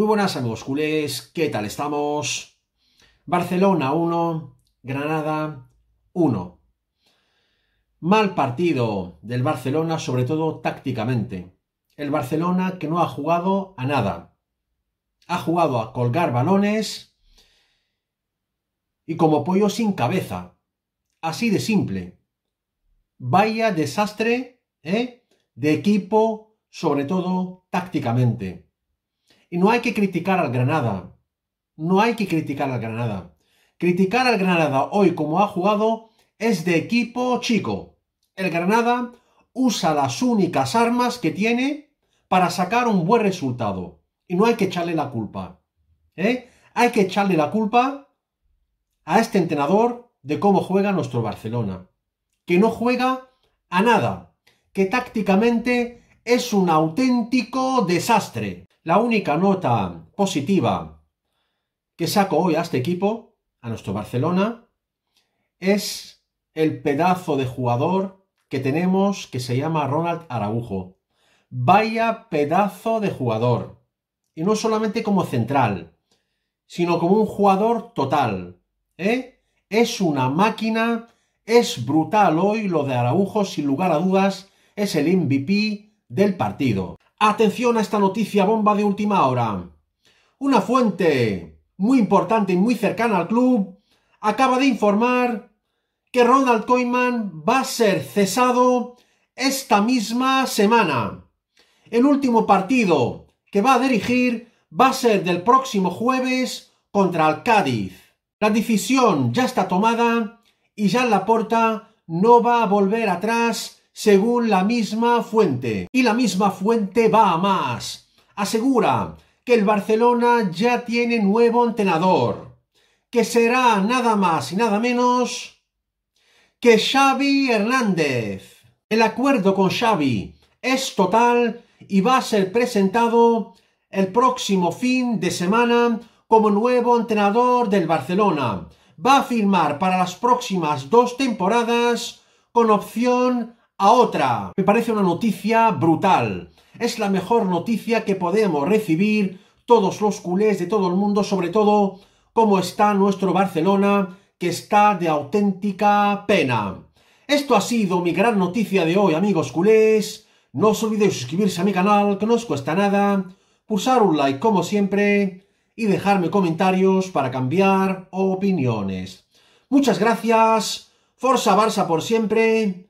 Muy buenas amigos culés, ¿qué tal estamos? Barcelona 1, Granada 1. Mal partido del Barcelona, sobre todo tácticamente. El Barcelona que no ha jugado a nada. Ha jugado a colgar balones y como pollo sin cabeza. Así de simple. Vaya desastre ¿eh? de equipo, sobre todo tácticamente. Y no hay que criticar al Granada. No hay que criticar al Granada. Criticar al Granada hoy como ha jugado es de equipo chico. El Granada usa las únicas armas que tiene para sacar un buen resultado. Y no hay que echarle la culpa. ¿eh? Hay que echarle la culpa a este entrenador de cómo juega nuestro Barcelona. Que no juega a nada. Que tácticamente es un auténtico desastre. La única nota positiva que saco hoy a este equipo, a nuestro Barcelona, es el pedazo de jugador que tenemos que se llama Ronald Araujo. Vaya pedazo de jugador. Y no solamente como central, sino como un jugador total. ¿eh? Es una máquina, es brutal hoy lo de Araujo, sin lugar a dudas, es el MVP del partido. Atención a esta noticia bomba de última hora. Una fuente muy importante y muy cercana al club acaba de informar que Ronald Koeman va a ser cesado esta misma semana. El último partido que va a dirigir va a ser del próximo jueves contra el Cádiz. La decisión ya está tomada y ya la Laporta no va a volver atrás según la misma fuente. Y la misma fuente va a más. Asegura que el Barcelona ya tiene nuevo entrenador, que será nada más y nada menos que Xavi Hernández. El acuerdo con Xavi es total y va a ser presentado el próximo fin de semana como nuevo entrenador del Barcelona. Va a firmar para las próximas dos temporadas con opción a otra. Me parece una noticia brutal. Es la mejor noticia que podemos recibir todos los culés de todo el mundo, sobre todo cómo está nuestro Barcelona, que está de auténtica pena. Esto ha sido mi gran noticia de hoy, amigos culés. No os olvidéis suscribirse a mi canal, que no os cuesta nada, pulsar un like como siempre y dejarme comentarios para cambiar opiniones. Muchas gracias, Forza Barça por siempre